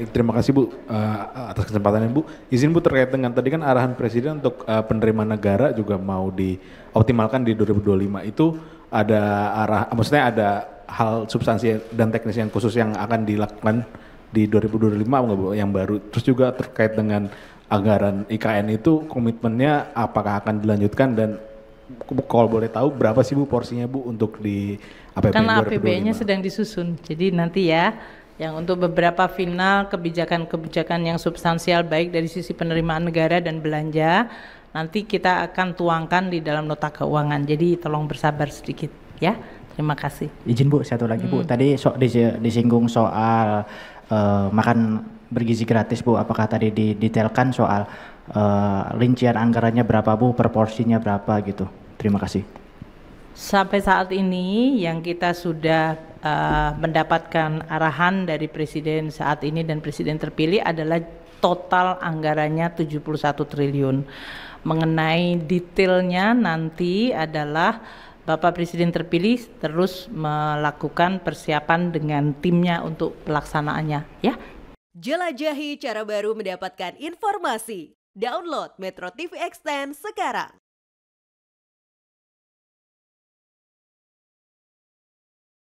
Eh, terima kasih Bu uh, atas kesempatannya Bu. Izin Bu terkait dengan tadi kan arahan Presiden untuk uh, penerimaan negara juga mau dioptimalkan di 2025 itu ada arah maksudnya ada hal substansi dan teknis yang khusus yang akan dilakukan di 2025 enggak Bu yang baru. Terus juga terkait dengan anggaran IKN itu komitmennya apakah akan dilanjutkan dan kalau boleh tahu berapa sih Bu porsinya Bu untuk di APBN Karena APBN-nya sedang disusun. Jadi nanti ya yang untuk beberapa final kebijakan-kebijakan yang substansial baik dari sisi penerimaan negara dan belanja nanti kita akan tuangkan di dalam nota keuangan. Jadi tolong bersabar sedikit ya. Terima kasih. Izin Bu, satu lagi hmm. Bu. Tadi so disinggung soal uh, makan bergizi gratis Bu. Apakah tadi didetailkan soal uh, rincian anggarannya berapa Bu, proporsinya berapa gitu. Terima kasih. Sampai saat ini yang kita sudah uh, mendapatkan arahan dari presiden saat ini dan presiden terpilih adalah total anggarannya 71 triliun. Mengenai detailnya nanti adalah Bapak Presiden terpilih terus melakukan persiapan dengan timnya untuk pelaksanaannya ya. Jelajahi cara baru mendapatkan informasi. Download Metro TV Extend sekarang.